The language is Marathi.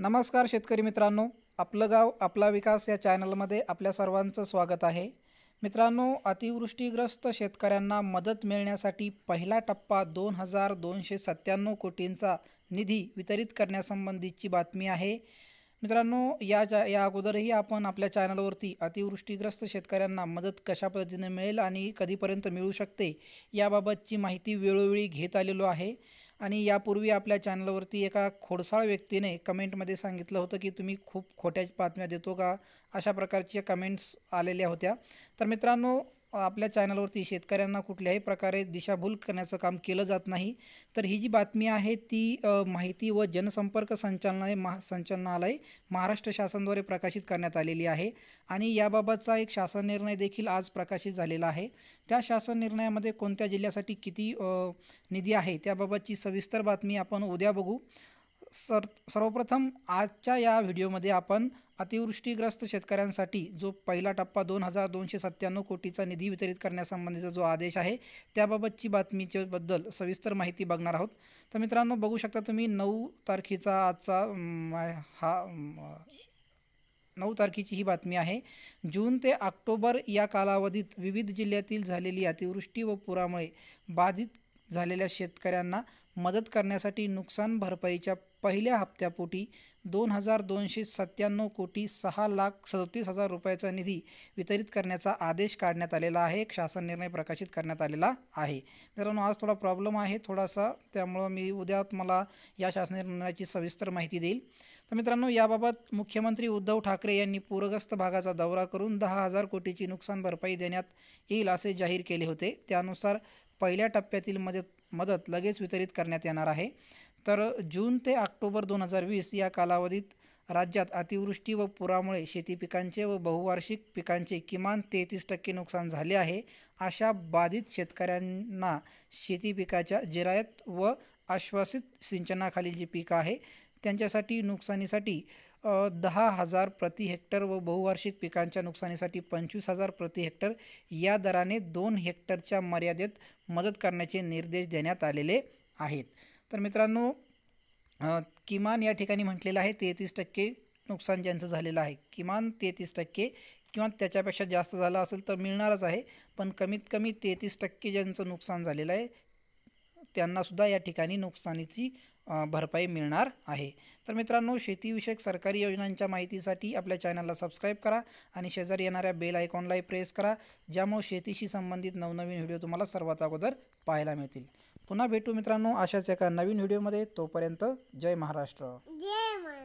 नमस्कार शेतकरी मित्रांनो आपलं गाव आपला विकास या चॅनलमध्ये आपल्या सर्वांचं स्वागत आहे मित्रांनो अतिवृष्टीग्रस्त शेतकऱ्यांना मदत मिळण्यासाठी पहिला टप्पा दोन हजार दोनशे सत्त्याण्णव कोटींचा निधी वितरित करण्यासंबंधीची बातमी आहे मित्रांनो या चा या अगोदरही आपण आपल्या चॅनलवरती अतिवृष्टीग्रस्त शेतकऱ्यांना मदत कशा पद्धतीने मिळेल आणि कधीपर्यंत मिळू शकते याबाबतची माहिती वेळोवेळी घेत आलेलो आहे आणि यापूर्वी आपल्या चॅनलवरती एका खोडसाळ व्यक्तीने कमेंटमध्ये सांगितलं होतं की तुम्ही खूप खोट्या बातम्या देतो का अशा प्रकारच्या कमेंट्स आलेल्या होत्या तर मित्रांनो आपल्या चॅनलवरती शेतकऱ्यांना कुठल्याही प्रकारे दिशाभूल करण्याचं काम केलं जात नाही तर ही जी बातमी आहे ती माहिती व जनसंपर्क संचालनालय महा संचालनालय महाराष्ट्र शासनाद्वारे प्रकाशित करण्यात आलेली आहे आणि याबाबतचा एक शासन निर्णय देखील आज प्रकाशित झालेला आहे त्या शासन निर्णयामध्ये कोणत्या जिल्ह्यासाठी किती निधी आहे त्याबाबतची सविस्तर बातमी आपण उद्या बघू सर सर्वप्रथम आजच्या या व्हिडिओमध्ये आपण अतिवृष्टीग्रस्त शेतकऱ्यांसाठी जो पहिला टप्पा दोन हजार दोनशे सत्त्याण्णव कोटीचा निधी वितरित करण्यासंबंधीचा जो आदेश आहे त्याबाबतची बातमीच्याबद्दल सविस्तर माहिती बघणार आहोत तर मित्रांनो बघू शकता तुम्ही नऊ तारखेचा आजचा हा नऊ तारखेची ही बातमी आहे जून ते ऑक्टोबर या कालावधीत विविध जिल्ह्यातील झालेली अतिवृष्टी व पुरामुळे बाधित झालेल्या शेतकऱ्यांना मदत करण्यासाठी नुकसान भरपाईच्या पहिल्या हप्त्यापोटी दोन हजार दोनशे सत्त्याण्णव कोटी सहा लाख सदतीस हजार रुपयाचा निधी वितरित करण्याचा आदेश काढण्यात आलेला आहे एक शासन निर्णय प्रकाशित करण्यात आलेला आहे मित्रांनो आज थोडा प्रॉब्लेम आहे थोडासा त्यामुळं मी उद्या मला या शासन निर्णयाची सविस्तर माहिती देईल तर मित्रांनो याबाबत मुख्यमंत्री उद्धव ठाकरे यांनी पूरग्रस्त भागाचा दौरा करून दहा हजार कोटीची नुकसान भरपाई देण्यात येईल असे जाहीर केले होते त्यानुसार पहिल्या टप्प्यातील मदत मदत लगेच वितरित करण्यात येणार आहे तर जून ते ऑक्टोबर दोन हजार वीस या कालावधीत राज्यात अतिवृष्टी व पुरामुळे शेती पिकांचे व बहुवार्षिक पिकांचे किमान तेहतीस टक्के नुकसान झाले आहे अशा बाधित शेतकऱ्यांना शेती पिकाच्या जिरायत व आश्वासित सिंचनाखालील जी पिकं आहे त्यांच्यासाठी नुकसानीसाठी दहा हजार प्रति हेक्टर व बहुवार्षिक पिकांच्या नुकसानीसाठी पंचवीस हजार प्रति हेक्टर या दराने दोन हेक्टरच्या मर्यादेत मदत करण्याचे निर्देश देण्यात आलेले आहेत तर मित्रांनो किमान या ठिकाणी म्हटलेलं आहे तेहतीस टक्के नुकसान ज्यांचं झालेलं आहे किमान तेहतीस टक्के किंवा त्याच्यापेक्षा जास्त झालं असेल तर मिळणारच आहे पण कमीत कमी तेहतीस टक्के ज्यांचं नुकसान झालेलं आहे त्यांनासुद्धा या ठिकाणी नुकसानीची भरपाई मिळणार आहे तर मित्रांनो शेतीविषयक सरकारी योजनांच्या माहितीसाठी आपल्या चॅनलला सबस्क्राईब करा आणि शेजारी येणाऱ्या बेल आयकॉनलाही प्रेस करा ज्यामुळे शेतीशी संबंधित नवनवीन व्हिडिओ तुम्हाला सर्वात अगोदर पाहायला मिळतील पुन्हा भेटू मित्रांनो अशाच एका नवीन व्हिडिओमध्ये तोपर्यंत जय महाराष्ट्र